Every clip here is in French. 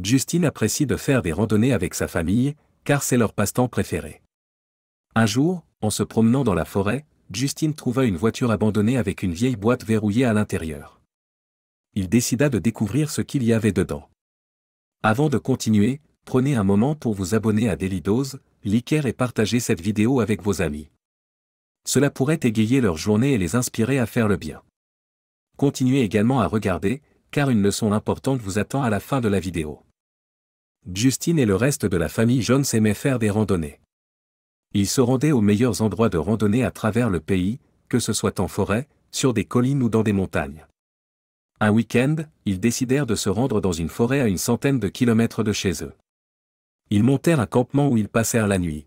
Justine apprécie de faire des randonnées avec sa famille, car c'est leur passe-temps préféré. Un jour, en se promenant dans la forêt, Justine trouva une voiture abandonnée avec une vieille boîte verrouillée à l'intérieur. Il décida de découvrir ce qu'il y avait dedans. Avant de continuer, prenez un moment pour vous abonner à Daily Dose, liker et partager cette vidéo avec vos amis. Cela pourrait égayer leur journée et les inspirer à faire le bien. Continuez également à regarder, car une leçon importante vous attend à la fin de la vidéo. Justine et le reste de la famille Jones aimaient faire des randonnées. Ils se rendaient aux meilleurs endroits de randonnée à travers le pays, que ce soit en forêt, sur des collines ou dans des montagnes. Un week-end, ils décidèrent de se rendre dans une forêt à une centaine de kilomètres de chez eux. Ils montèrent un campement où ils passèrent la nuit.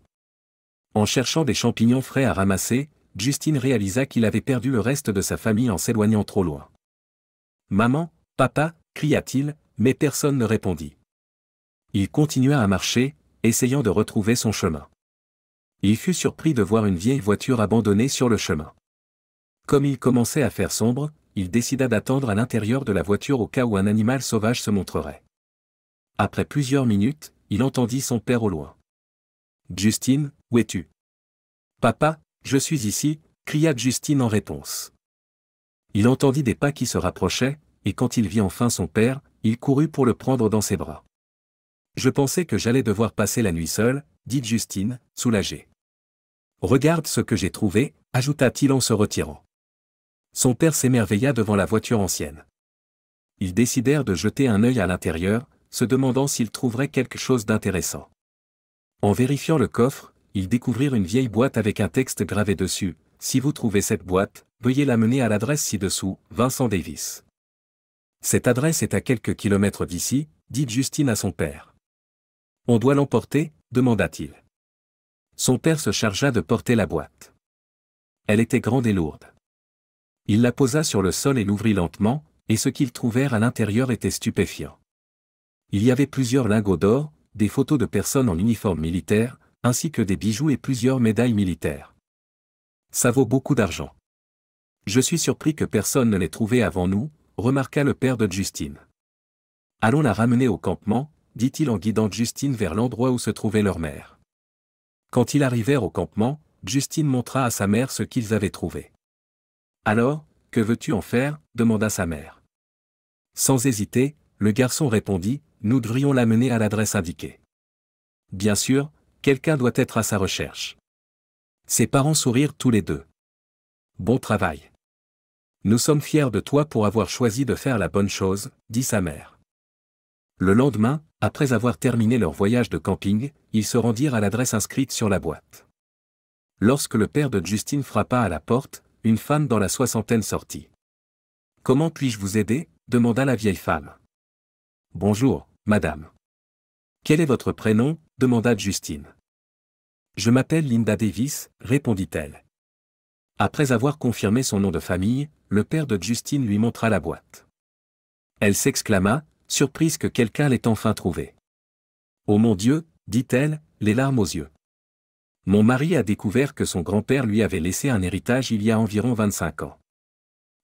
En cherchant des champignons frais à ramasser, Justine réalisa qu'il avait perdu le reste de sa famille en s'éloignant trop loin. Maman, papa, cria-t-il, mais personne ne répondit. Il continua à marcher, essayant de retrouver son chemin. Il fut surpris de voir une vieille voiture abandonnée sur le chemin. Comme il commençait à faire sombre, il décida d'attendre à l'intérieur de la voiture au cas où un animal sauvage se montrerait. Après plusieurs minutes, il entendit son père au loin. Justine, où es-tu Papa, je suis ici, cria Justine en réponse. Il entendit des pas qui se rapprochaient, et quand il vit enfin son père, il courut pour le prendre dans ses bras. Je pensais que j'allais devoir passer la nuit seule, dit Justine, soulagée. Regarde ce que j'ai trouvé, ajouta-t-il en se retirant. Son père s'émerveilla devant la voiture ancienne. Ils décidèrent de jeter un œil à l'intérieur, se demandant s'ils trouveraient quelque chose d'intéressant. En vérifiant le coffre, ils découvrirent une vieille boîte avec un texte gravé dessus. Si vous trouvez cette boîte, veuillez l'amener à l'adresse ci-dessous, Vincent Davis. Cette adresse est à quelques kilomètres d'ici, dit Justine à son père. On doit l'emporter demanda-t-il. Son père se chargea de porter la boîte. Elle était grande et lourde. Il la posa sur le sol et l'ouvrit lentement, et ce qu'ils trouvèrent à l'intérieur était stupéfiant. Il y avait plusieurs lingots d'or, des photos de personnes en uniforme militaire, ainsi que des bijoux et plusieurs médailles militaires. Ça vaut beaucoup d'argent. Je suis surpris que personne ne l'ait trouvé avant nous, remarqua le père de Justine. Allons la ramener au campement, dit-il en guidant Justine vers l'endroit où se trouvait leur mère. Quand ils arrivèrent au campement, Justine montra à sa mère ce qu'ils avaient trouvé. Alors, que veux-tu en faire demanda sa mère. Sans hésiter, le garçon répondit, Nous devrions l'amener à l'adresse indiquée. Bien sûr, quelqu'un doit être à sa recherche. Ses parents sourirent tous les deux. Bon travail. Nous sommes fiers de toi pour avoir choisi de faire la bonne chose, dit sa mère. Le lendemain, après avoir terminé leur voyage de camping, ils se rendirent à l'adresse inscrite sur la boîte. Lorsque le père de Justine frappa à la porte, une femme dans la soixantaine sortit. Comment puis-je vous aider demanda la vieille femme. Bonjour, madame. Quel est votre prénom demanda Justine. Je m'appelle Linda Davis, répondit-elle. Après avoir confirmé son nom de famille, le père de Justine lui montra la boîte. Elle s'exclama, surprise que quelqu'un l'ait enfin trouvée. Oh mon Dieu, dit-elle, les larmes aux yeux. Mon mari a découvert que son grand-père lui avait laissé un héritage il y a environ 25 ans.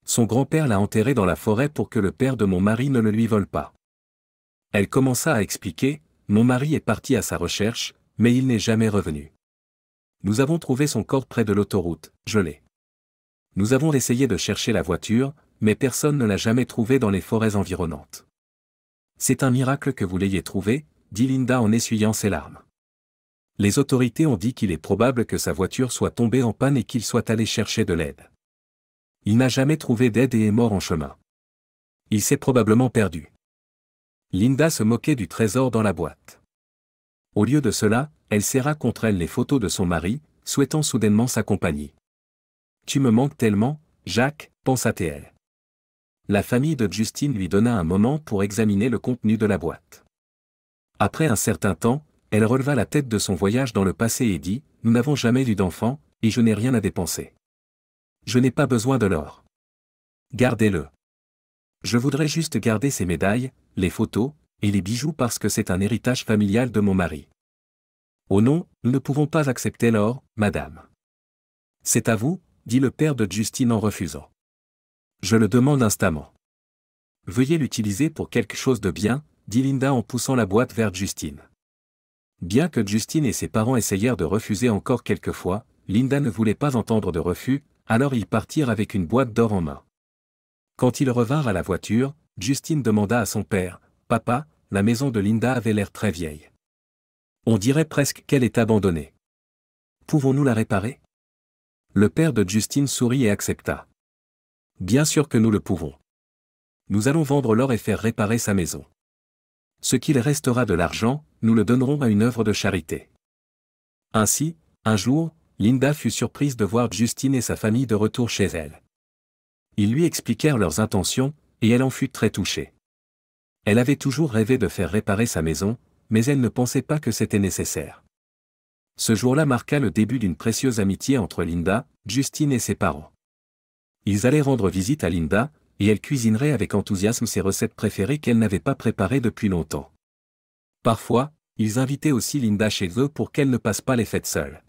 Son grand-père l'a enterré dans la forêt pour que le père de mon mari ne le lui vole pas. Elle commença à expliquer, mon mari est parti à sa recherche, mais il n'est jamais revenu. Nous avons trouvé son corps près de l'autoroute, gelé. Nous avons essayé de chercher la voiture, mais personne ne l'a jamais trouvé dans les forêts environnantes. C'est un miracle que vous l'ayez trouvé, dit Linda en essuyant ses larmes. Les autorités ont dit qu'il est probable que sa voiture soit tombée en panne et qu'il soit allé chercher de l'aide. Il n'a jamais trouvé d'aide et est mort en chemin. Il s'est probablement perdu. Linda se moquait du trésor dans la boîte. Au lieu de cela, elle serra contre elle les photos de son mari, souhaitant soudainement s'accompagner. Tu me manques tellement, Jacques, pensa-t-elle la famille de Justine lui donna un moment pour examiner le contenu de la boîte. Après un certain temps, elle releva la tête de son voyage dans le passé et dit, Nous n'avons jamais eu d'enfant, et je n'ai rien à dépenser. Je n'ai pas besoin de l'or. Gardez-le. Je voudrais juste garder ces médailles, les photos, et les bijoux parce que c'est un héritage familial de mon mari. Oh non, nous ne pouvons pas accepter l'or, madame. C'est à vous, dit le père de Justine en refusant. Je le demande instamment. Veuillez l'utiliser pour quelque chose de bien, dit Linda en poussant la boîte vers Justine. Bien que Justine et ses parents essayèrent de refuser encore quelques fois, Linda ne voulait pas entendre de refus, alors ils partirent avec une boîte d'or en main. Quand ils revinrent à la voiture, Justine demanda à son père, Papa, la maison de Linda avait l'air très vieille. On dirait presque qu'elle est abandonnée. Pouvons-nous la réparer Le père de Justine sourit et accepta. Bien sûr que nous le pouvons. Nous allons vendre l'or et faire réparer sa maison. Ce qu'il restera de l'argent, nous le donnerons à une œuvre de charité. Ainsi, un jour, Linda fut surprise de voir Justine et sa famille de retour chez elle. Ils lui expliquèrent leurs intentions, et elle en fut très touchée. Elle avait toujours rêvé de faire réparer sa maison, mais elle ne pensait pas que c'était nécessaire. Ce jour-là marqua le début d'une précieuse amitié entre Linda, Justine et ses parents ils allaient rendre visite à Linda, et elle cuisinerait avec enthousiasme ses recettes préférées qu'elle n'avait pas préparées depuis longtemps. Parfois, ils invitaient aussi Linda chez eux pour qu'elle ne passe pas les fêtes seule.